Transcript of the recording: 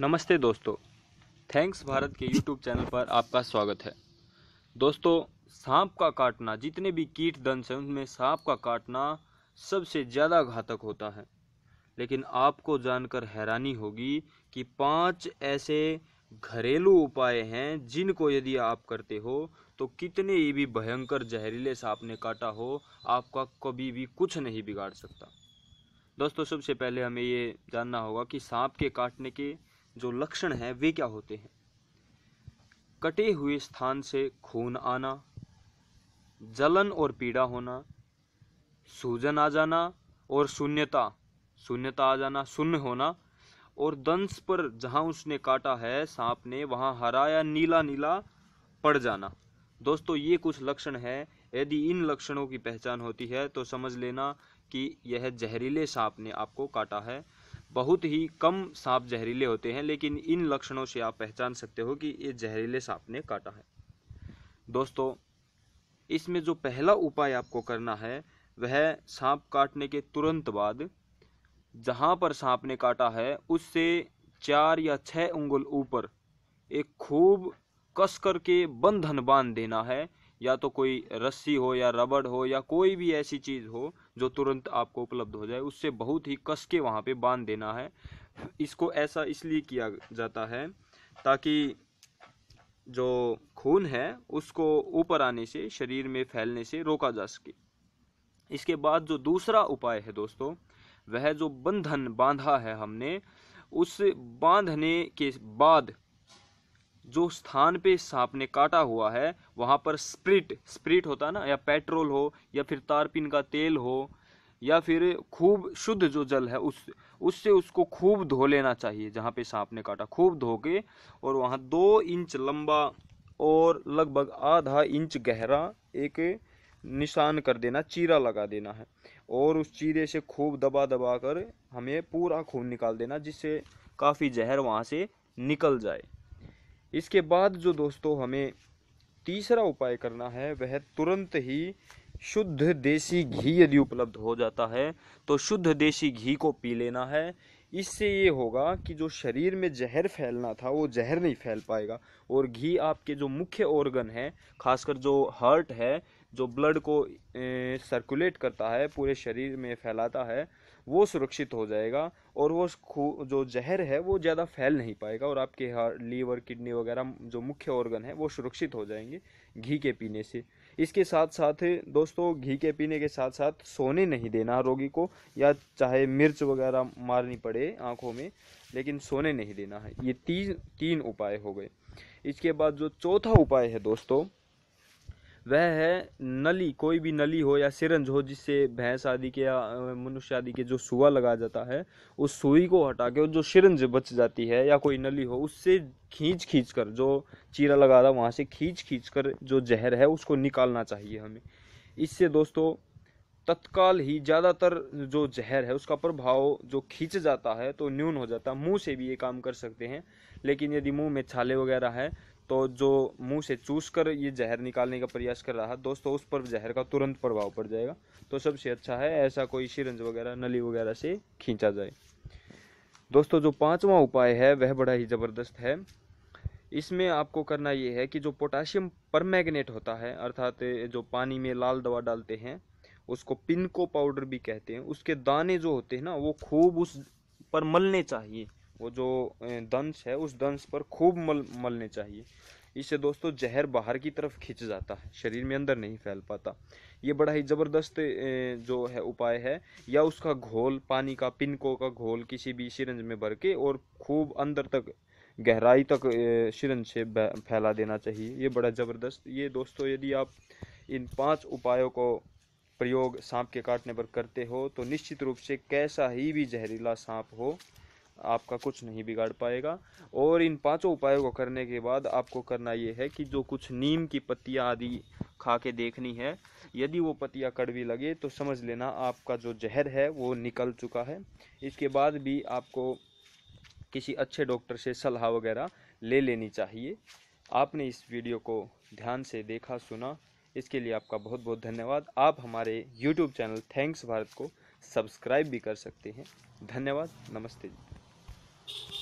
नमस्ते दोस्तों थैंक्स भारत के यूट्यूब चैनल पर आपका स्वागत है दोस्तों सांप का काटना जितने भी कीट दंश हैं उनमें सांप का काटना सबसे ज़्यादा घातक होता है लेकिन आपको जानकर हैरानी होगी कि पांच ऐसे घरेलू उपाय हैं जिनको यदि आप करते हो तो कितने ही भी भयंकर जहरीले सांप ने काटा हो आपका कभी भी कुछ नहीं बिगाड़ सकता दोस्तों सबसे पहले हमें ये जानना होगा कि सांप के काटने के जो लक्षण हैं वे क्या होते हैं कटे हुए स्थान से खून आना जलन और पीड़ा होना सूजन आ जाना और शून्यता शून्यता आ जाना शून्य होना और दंश पर जहाँ उसने काटा है सांप ने वहाँ हरा या नीला नीला पड़ जाना दोस्तों ये कुछ लक्षण है यदि इन लक्षणों की पहचान होती है तो समझ लेना कि यह जहरीले सांप ने आपको काटा है बहुत ही कम सांप जहरीले होते हैं लेकिन इन लक्षणों से आप पहचान सकते हो कि ये जहरीले सांप ने काटा है दोस्तों इसमें जो पहला उपाय आपको करना है वह सांप काटने के तुरंत बाद जहाँ पर सांप ने काटा है उससे चार या छः उंगल ऊपर एक खूब कस करके बंधन बांध देना है या तो कोई रस्सी हो या रबड़ हो या कोई भी ऐसी चीज़ हो जो तुरंत आपको उपलब्ध हो जाए उससे बहुत ही कस के वहाँ पे बांध देना है इसको ऐसा इसलिए किया जाता है ताकि जो खून है उसको ऊपर आने से शरीर में फैलने से रोका जा सके इसके बाद जो दूसरा उपाय है दोस्तों वह जो बंधन बांधा है हमने उस बांधने के बाद जो स्थान पे सांप ने काटा हुआ है वहाँ पर स्प्रिट स्प्रिट होता है ना या पेट्रोल हो या फिर तारपिन का तेल हो या फिर खूब शुद्ध जो जल है उस उससे उसको खूब धो लेना चाहिए जहाँ पे सांप ने काटा खूब धो के और वहाँ दो इंच लंबा और लगभग आधा इंच गहरा एक निशान कर देना चीरा लगा देना है और उस चीरे से खूब दबा दबा कर हमें पूरा खून निकाल देना जिससे काफ़ी जहर वहाँ से निकल जाए इसके बाद जो दोस्तों हमें तीसरा उपाय करना है वह तुरंत ही शुद्ध देसी घी यदि उपलब्ध हो जाता है तो शुद्ध देसी घी को पी लेना है इससे ये होगा कि जो शरीर में जहर फैलना था वो जहर नहीं फैल पाएगा और घी आपके जो मुख्य ऑर्गन है खासकर जो हार्ट है जो ब्लड को सर्कुलेट करता है पूरे शरीर में फैलाता है वो सुरक्षित हो जाएगा और वो जो जहर है वो ज़्यादा फैल नहीं पाएगा और आपके हार्ट लीवर किडनी वगैरह जो मुख्य ऑर्गन है वो सुरक्षित हो जाएंगे घी के पीने से इसके साथ साथ दोस्तों घी के पीने के साथ साथ सोने नहीं देना रोगी को या चाहे मिर्च वगैरह मारनी पड़े पड़े आँखों में लेकिन सोने नहीं देना है ये तीन तीन उपाय हो गए इसके बाद जो चौथा उपाय है दोस्तों वह है नली कोई भी नली हो या सिरंज हो जिससे भैंस आदि के या मनुष्य आदि के जो सुआ लगा जाता है उस सुई को हटा के और जो सिरंज बच जाती है या कोई नली हो उससे खींच खींच कर जो चीरा लगा रहा वहाँ से खींच खींच कर जो जहर है उसको निकालना चाहिए हमें इससे दोस्तों तत्काल ही ज़्यादातर जो जहर है उसका प्रभाव जो खींच जाता है तो न्यून हो जाता है मुंह से भी ये काम कर सकते हैं लेकिन यदि मुंह में छाले वगैरह है तो जो मुंह से चूस कर ये जहर निकालने का प्रयास कर रहा है दोस्तों उस पर जहर का तुरंत प्रभाव पड़ जाएगा तो सबसे अच्छा है ऐसा कोई सिरंज वगैरह नली वगैरह से खींचा जाए दोस्तों जो पाँचवा उपाय है वह बड़ा ही ज़बरदस्त है इसमें आपको करना ये है कि जो पोटाशियम परमैग्नेट होता है अर्थात जो पानी में लाल दवा डालते हैं उसको पिनको पाउडर भी कहते हैं उसके दाने जो होते हैं ना वो खूब उस पर मलने चाहिए वो जो दंश है उस दंश पर खूब मल मलने चाहिए इससे दोस्तों जहर बाहर की तरफ खिंच जाता है शरीर में अंदर नहीं फैल पाता ये बड़ा ही ज़बरदस्त जो है उपाय है या उसका घोल पानी का पिनको का घोल किसी भी सिरंज में भर के और खूब अंदर तक गहराई तक सिरंज से फैला देना चाहिए ये बड़ा ज़बरदस्त ये दोस्तों यदि आप इन पांच उपायों को प्रयोग सांप के काटने पर करते हो तो निश्चित रूप से कैसा ही भी जहरीला सांप हो आपका कुछ नहीं बिगाड़ पाएगा और इन पांचों उपायों को करने के बाद आपको करना ये है कि जो कुछ नीम की पत्तियाँ आदि खा के देखनी है यदि वो पत्तियाँ कड़वी लगे तो समझ लेना आपका जो जहर है वो निकल चुका है इसके बाद भी आपको किसी अच्छे डॉक्टर से सलाह वगैरह ले लेनी चाहिए आपने इस वीडियो को ध्यान से देखा सुना इसके लिए आपका बहुत बहुत धन्यवाद आप हमारे यूट्यूब चैनल थैंक्स भारत को सब्सक्राइब भी कर सकते हैं धन्यवाद नमस्ते जी